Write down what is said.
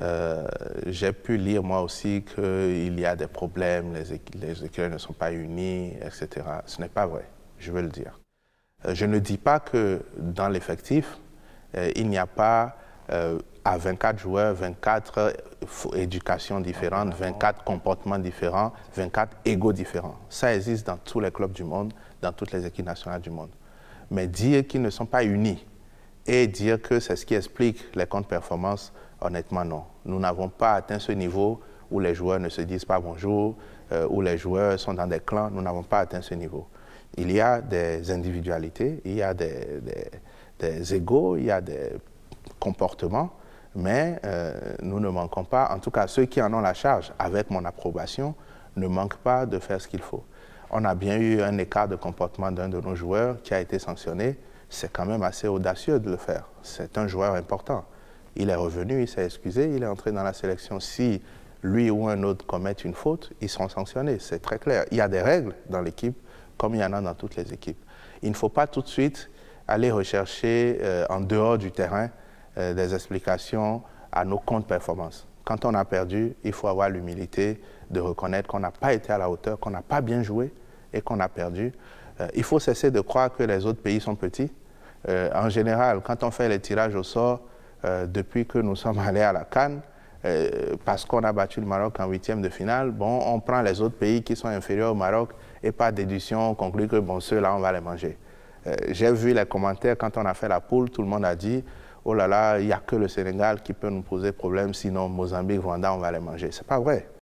Euh, j'ai pu lire moi aussi qu'il y a des problèmes, les, équipes ne sont pas unies, etc. Ce n'est pas vrai, je veux le dire. Euh, je ne dis pas que dans l'effectif, euh, il n'y a pas à 24 joueurs, 24 éducations différentes, 24 comportements différents, 24 égaux différents. Ça existe dans tous les clubs du monde, dans toutes les équipes nationales du monde. Mais dire qu'ils ne sont pas unis et dire que c'est ce qui explique les contre-performances, Honnêtement, non. Nous n'avons pas atteint ce niveau où les joueurs ne se disent pas bonjour, euh, où les joueurs sont dans des clans. Nous n'avons pas atteint ce niveau. Il y a des individualités, il y a des, des, égaux, il y a des comportements, mais euh, nous ne manquons pas, en tout cas ceux qui en ont la charge, avec mon approbation, ne manquent pas de faire ce qu'il faut. On a bien eu un écart de comportement d'un de nos joueurs qui a été sanctionné. C'est quand même assez audacieux de le faire. C'est un joueur important. Il est revenu, il s'est excusé, il est entré dans la sélection. Si lui ou un autre commet une faute, ils seront sanctionnés, c'est très clair. Il y a des règles dans l'équipe, comme il y en a dans toutes les équipes. Il ne faut pas tout de suite aller rechercher euh, en dehors du terrain euh, des explications à nos comptes performances Quand on a perdu, il faut avoir l'humilité de reconnaître qu'on n'a pas été à la hauteur, qu'on n'a pas bien joué et qu'on a perdu. Euh, il faut cesser de croire que les autres pays sont petits. en général, quand on fait les tirages au sort, euh, depuis que nous sommes allés à la Cannes, euh, parce qu'on a battu le Maroc en huitième de finale, bon, on prend les autres pays qui sont inférieurs au Maroc et par déduction, on conclut que bon, ceux-là, on va les manger. Euh, j'ai vu les commentaires quand on a fait la poule, tout le monde a dit oh là là, il n'y a que le Sénégal qui peut nous poser problème, sinon Mozambique, Rwanda, on va les manger. C'est pas vrai.